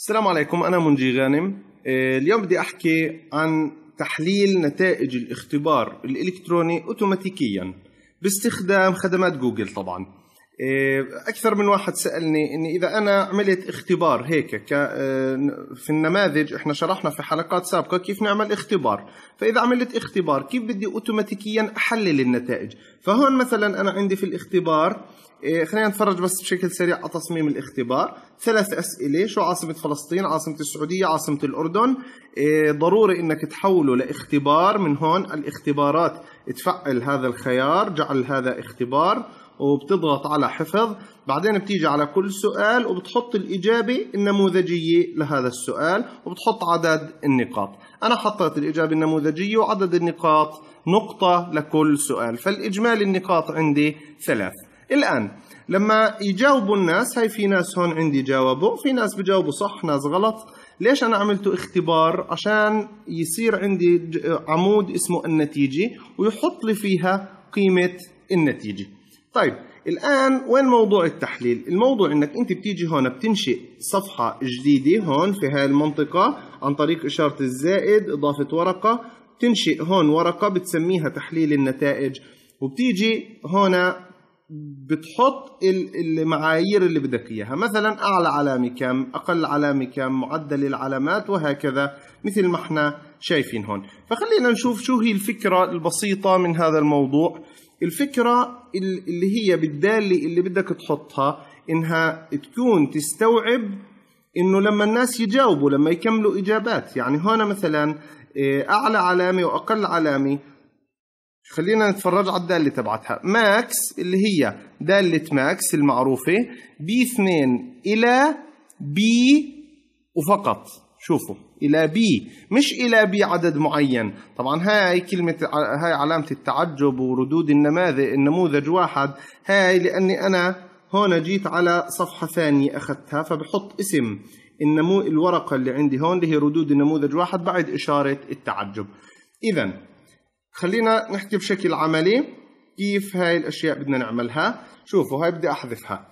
السلام عليكم أنا منجي غانم آه، اليوم بدي أحكي عن تحليل نتائج الاختبار الإلكتروني أوتوماتيكيا باستخدام خدمات جوجل طبعاً إيه، اكثر من واحد سالني اني اذا انا عملت اختبار هيك آه، في النماذج احنا شرحنا في حلقات سابقه كيف نعمل اختبار فاذا عملت اختبار كيف بدي اوتوماتيكيا احلل النتائج فهون مثلا انا عندي في الاختبار إيه، خلينا نتفرج بس بشكل سريع على تصميم الاختبار ثلاث أسئلة شو عاصمة فلسطين عاصمة السعودية عاصمة الأردن إيه، ضروري أنك تحوله لاختبار من هون الاختبارات تفعل هذا الخيار جعل هذا اختبار وبتضغط على حفظ بعدين بتيجي على كل سؤال وبتحط الإجابة النموذجية لهذا السؤال وبتحط عدد النقاط أنا حطيت الإجابة النموذجية وعدد النقاط نقطة لكل سؤال فالإجمالي النقاط عندي ثلاث الآن لما يجاوبوا الناس هاي في ناس هون عندي جاوبوا في ناس بجاوبوا صح ناس غلط ليش أنا عملته اختبار عشان يصير عندي عمود اسمه النتيجة ويحط لي فيها قيمة النتيجة طيب الآن وين موضوع التحليل؟ الموضوع انك انت بتيجي هون بتنشئ صفحة جديدة هون في هاي المنطقة عن طريق إشارة الزائد إضافة ورقة تنشئ هون ورقة بتسميها تحليل النتائج وبتيجي هون بتحط المعايير اللي بدك اياها مثلا اعلى علامه كم اقل علامه كم معدل العلامات وهكذا مثل ما احنا شايفين هون فخلينا نشوف شو هي الفكره البسيطه من هذا الموضوع الفكرة اللي هي بالدالة اللي بدك تحطها انها تكون تستوعب انه لما الناس يجاوبوا لما يكملوا اجابات يعني هون مثلا إيه، اعلى علامه واقل علامه خلينا نتفرج على الداله تبعتها ماكس اللي هي داله ماكس المعروفه بي 2 الى بي وفقط شوفوا الى بي مش الى بي عدد معين طبعا هاي كلمه هاي علامه التعجب وردود النماذج النموذج واحد هاي لاني انا هون جيت على صفحه ثانيه اخذتها فبحط اسم النمو الورقه اللي عندي هون اللي هي ردود النموذج واحد بعد اشاره التعجب اذا خلينا نحكي بشكل عملي كيف هاي الاشياء بدنا نعملها شوفوا هاي بدي احذفها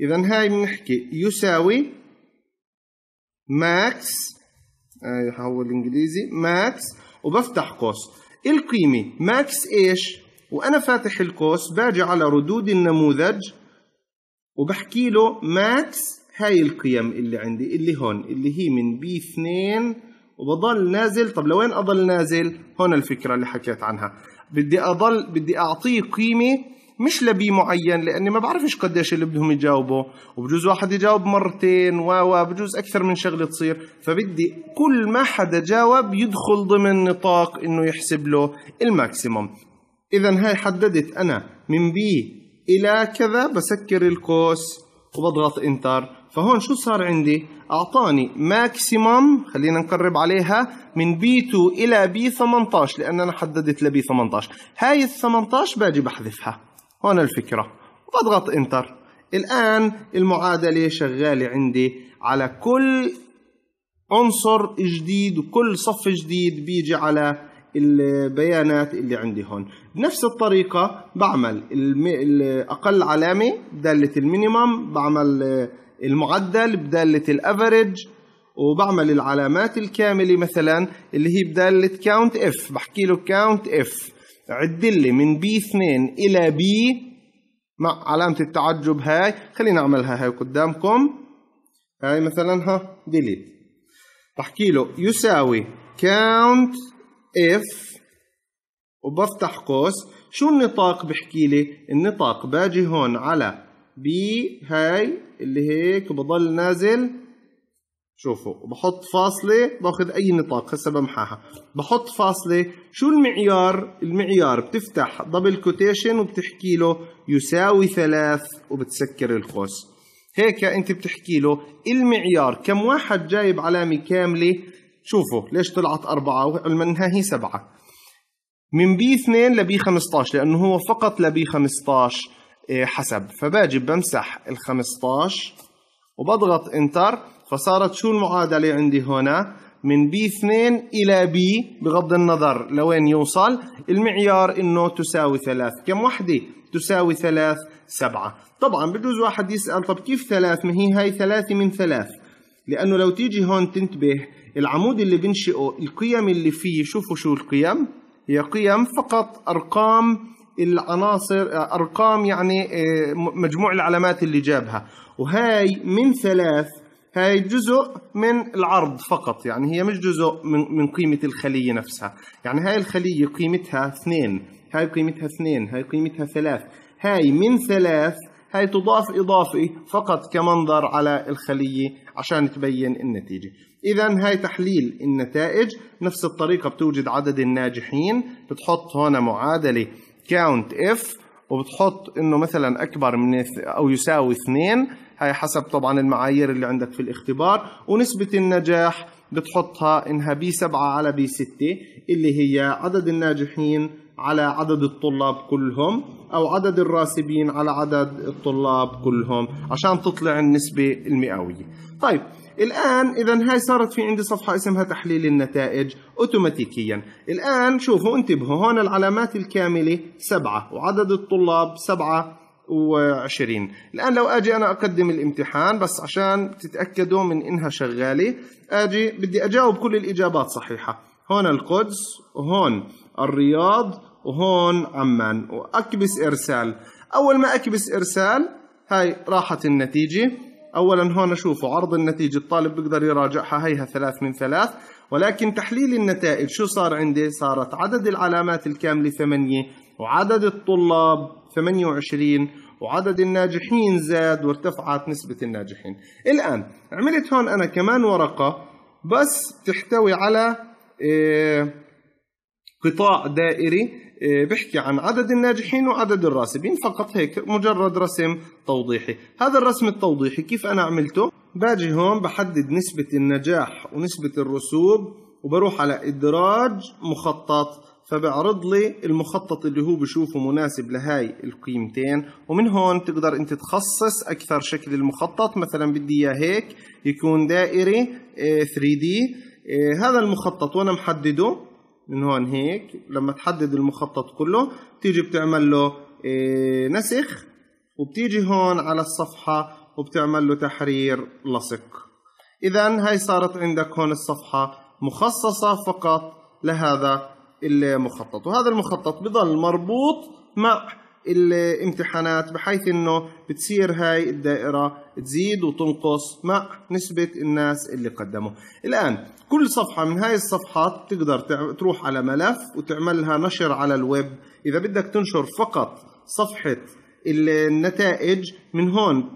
اذا هاي بنحكي يساوي ماكس هحول آه، انجليزي ماكس وبفتح قوس إيه القيمه ماكس ايش وانا فاتح القوس باجي على ردود النموذج وبحكي له ماكس هاي القيم اللي عندي اللي هون اللي هي من بي 2 وبضل نازل طب لوين اضل نازل هون الفكره اللي حكيت عنها بدي اضل بدي اعطيه قيمه مش لبي معين لاني ما بعرفش قديش اللي بدهم يجاوبوا وبجوز واحد يجاوب مرتين و بجوز اكثر من شغله تصير فبدي كل ما حدا جاوب يدخل ضمن نطاق انه يحسب له الماكسيموم اذا هاي حددت انا من بي الى كذا بسكر القوس وبضغط انتر فهون شو صار عندي اعطاني ماكسيمم خلينا نقرب عليها من بي 2 الى بي 18 لان انا حددت لبي 18 هاي ال 18 باجي بحذفها هنا الفكرة وبضغط انتر الآن المعادلة شغالة عندي على كل عنصر جديد وكل صف جديد بيجي على البيانات اللي عندي هون بنفس الطريقة بعمل أقل علامة بدالة المينيمم بعمل المعدل بدالة الأفريج وبعمل العلامات الكاملة مثلا اللي هي بدالة كاونت اف بحكي له كاونت اف عد لي من بي 2 إلى بي مع علامة التعجب هاي خلينا أعملها هاي قدامكم هاي مثلا ها ديليت بحكي له يساوي count if وبفتح قوس شو النطاق بحكي لي النطاق باجي هون على بي هاي اللي هيك بضل نازل شوفوا بحط فاصلة باخذ أي نطاق هسا بمحاها بحط فاصلة شو المعيار؟ المعيار بتفتح دبل كوتيشن وبتحكي له يساوي ثلاث وبتسكر القوس هيك أنت بتحكي له المعيار كم واحد جايب علامة كاملة شوفوا ليش طلعت أربعة علما إنها هي سبعة من بي 2 لبي 15 لأنه هو فقط لبي 15 آه، حسب فباجي بمسح ال 15 وبضغط انتر فصارت شو المعادلة عندي هنا من بي 2 إلى بي بغض النظر لوين يوصل المعيار إنه تساوي ثلاث كم وحدة تساوي ثلاث سبعة طبعا بجوز واحد يسأل طب كيف ثلاث ما هي هاي ثلاثة من ثلاث لأنه لو تيجي هون تنتبه العمود اللي بنشئه القيم اللي فيه شوفوا شو القيم هي قيم فقط أرقام العناصر أرقام يعني آه، مجموع العلامات اللي جابها وهاي من ثلاث هاي جزء من العرض فقط يعني هي مش جزء من, من قيمة الخلية نفسها يعني هاي الخلية قيمتها اثنين هاي قيمتها اثنين هاي قيمتها ثلاث هاي من ثلاث هاي تضاف إضافة فقط كمنظر على الخلية عشان تبين النتيجة إذا هاي تحليل النتائج نفس الطريقة بتوجد عدد الناجحين بتحط هون معادلة count if وبتحط انه مثلا اكبر من او يساوي اثنين هاي حسب طبعا المعايير اللي عندك في الاختبار ونسبة النجاح بتحطها انها بي 7 على بي 6 اللي هي عدد الناجحين على عدد الطلاب كلهم أو عدد الراسبين على عدد الطلاب كلهم عشان تطلع النسبة المئوية طيب الآن إذا هاي صارت في عندي صفحة اسمها تحليل النتائج أوتوماتيكيا الآن شوفوا انتبهوا هون العلامات الكاملة سبعة وعدد الطلاب سبعة وعشرين الآن لو أجي أنا أقدم الامتحان بس عشان تتأكدوا من إنها شغالة أجي بدي أجاوب كل الإجابات صحيحة هون القدس وهون الرياض وهون عمان وأكبس إرسال أول ما أكبس إرسال هاي راحت النتيجة أولا هون شوفوا عرض النتيجة الطالب بيقدر يراجعها هيها ثلاث من ثلاث ولكن تحليل النتائج شو صار عندي صارت عدد العلامات الكاملة ثمانية وعدد الطلاب 28 وعدد الناجحين زاد وارتفعت نسبة الناجحين الآن عملت هون أنا كمان ورقة بس تحتوي على إيه قطاع دائري آه، بحكي عن عدد الناجحين وعدد الراسبين فقط هيك مجرد رسم توضيحي هذا الرسم التوضيحي كيف أنا عملته باجي هون بحدد نسبة النجاح ونسبة الرسوب وبروح على إدراج مخطط فبعرض لي المخطط اللي هو بشوفه مناسب لهاي القيمتين ومن هون تقدر انت تخصص اكثر شكل المخطط مثلا بدي اياه هيك يكون دائري 3 آه، دي آه، هذا المخطط وانا محدده من هون هيك لما تحدد المخطط كله بتيجي بتعمل له إيه، نسخ وبتيجي هون على الصفحة وبتعمل له تحرير لصق إذا هاي صارت عندك هون الصفحة مخصصة فقط لهذا المخطط وهذا المخطط بضل مربوط مع الامتحانات بحيث انه بتصير هاي الدائرة تزيد وتنقص مع نسبة الناس اللي قدموا الان كل صفحة من هاي الصفحات تقدر تروح على ملف وتعملها نشر على الويب اذا بدك تنشر فقط صفحة النتائج من هون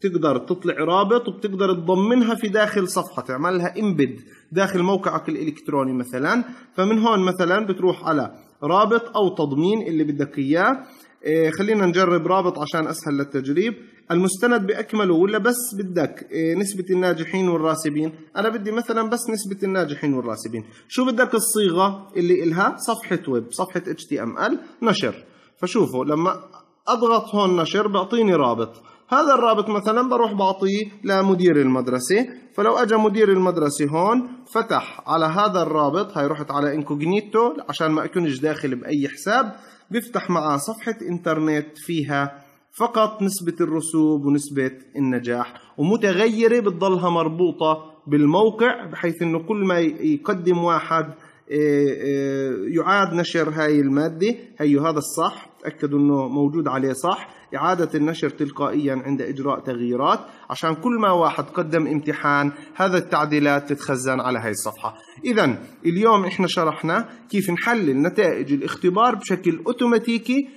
بتقدر تطلع رابط وبتقدر تضمنها في داخل صفحة تعملها امبد داخل موقعك الإلكتروني مثلا فمن هون مثلا بتروح على رابط أو تضمين اللي بدك إياه إيه، خلينا نجرب رابط عشان أسهل للتجريب المستند بأكمله ولا بس بدك إيه، نسبة الناجحين والراسبين أنا بدي مثلا بس نسبة الناجحين والراسبين شو بدك الصيغة اللي إلها صفحة ويب صفحة HTML نشر فشوفوا لما أضغط هون نشر بيعطيني رابط هذا الرابط مثلا بروح بعطيه لمدير المدرسة فلو اجى مدير المدرسة هون فتح على هذا الرابط هاي رحت على انكوجنيتو عشان ما اكونش داخل باي حساب بيفتح معاه صفحة انترنت فيها فقط نسبة الرسوب ونسبة النجاح ومتغيرة بتضلها مربوطة بالموقع بحيث انه كل ما يقدم واحد إيه، إيه، يعاد نشر هاي المادة هيو هذا الصح تأكدوا أنه موجود عليه صح إعادة النشر تلقائيا عند إجراء تغييرات عشان كل ما واحد قدم امتحان هذا التعديلات تتخزن على هاي الصفحة إذا اليوم إحنا شرحنا كيف نحلل نتائج الاختبار بشكل أوتوماتيكي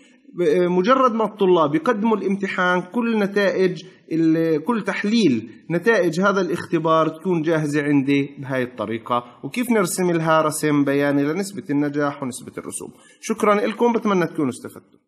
مجرد ما الطلاب يقدموا الامتحان كل نتائج كل تحليل نتائج هذا الاختبار تكون جاهزة عندي بهاي الطريقة وكيف نرسم لها رسم بياني لنسبة النجاح ونسبة الرسوب شكرا لكم بتمنى تكونوا استفدتوا